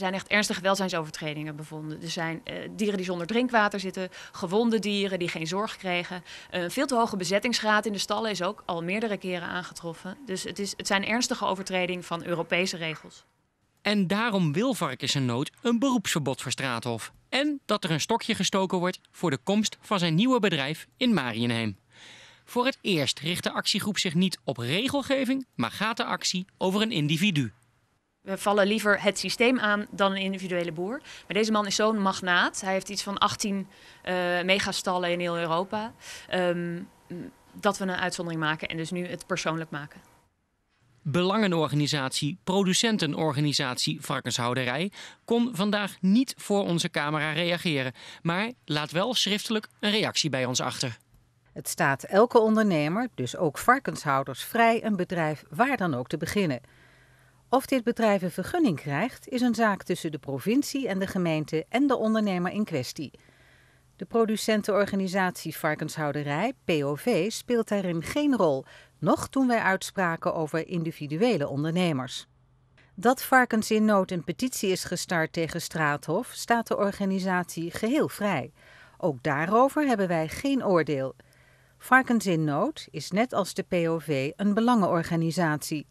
Er zijn echt ernstige welzijnsovertredingen bevonden. Er zijn eh, dieren die zonder drinkwater zitten, gewonde dieren die geen zorg kregen. Een eh, veel te hoge bezettingsgraad in de stallen is ook al meerdere keren aangetroffen. Dus het, is, het zijn ernstige overtredingen van Europese regels. En daarom wil Varkens Nood een beroepsverbod voor Straathof. En dat er een stokje gestoken wordt voor de komst van zijn nieuwe bedrijf in Marienheim. Voor het eerst richt de actiegroep zich niet op regelgeving, maar gaat de actie over een individu we vallen liever het systeem aan dan een individuele boer. Maar deze man is zo'n magnaat. Hij heeft iets van 18 eh, megastallen in heel Europa. Ehm, dat we een uitzondering maken en dus nu het persoonlijk maken. Belangenorganisatie, producentenorganisatie Varkenshouderij kon vandaag niet voor onze camera reageren, maar laat wel schriftelijk een reactie bij ons achter. Het staat elke ondernemer, dus ook varkenshouders, vrij een bedrijf waar dan ook te beginnen. Of dit bedrijf een vergunning krijgt, is een zaak tussen de provincie en de gemeente en de ondernemer in kwestie. De producentenorganisatie Varkenshouderij, POV, speelt daarin geen rol, nog toen wij uitspraken over individuele ondernemers. Dat Varkens in Nood een petitie is gestart tegen Straathof, staat de organisatie geheel vrij. Ook daarover hebben wij geen oordeel. Varkens in Nood is net als de POV een belangenorganisatie.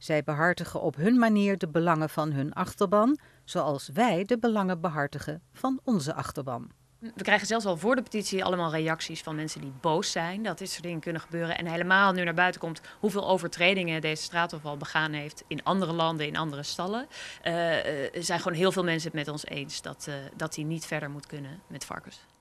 Zij behartigen op hun manier de belangen van hun achterban, zoals wij de belangen behartigen van onze achterban. We krijgen zelfs al voor de petitie allemaal reacties van mensen die boos zijn dat dit soort dingen kunnen gebeuren. En helemaal nu naar buiten komt hoeveel overtredingen deze straathof begaan heeft in andere landen, in andere stallen. Uh, zijn gewoon heel veel mensen het met ons eens dat, uh, dat hij niet verder moet kunnen met varkens.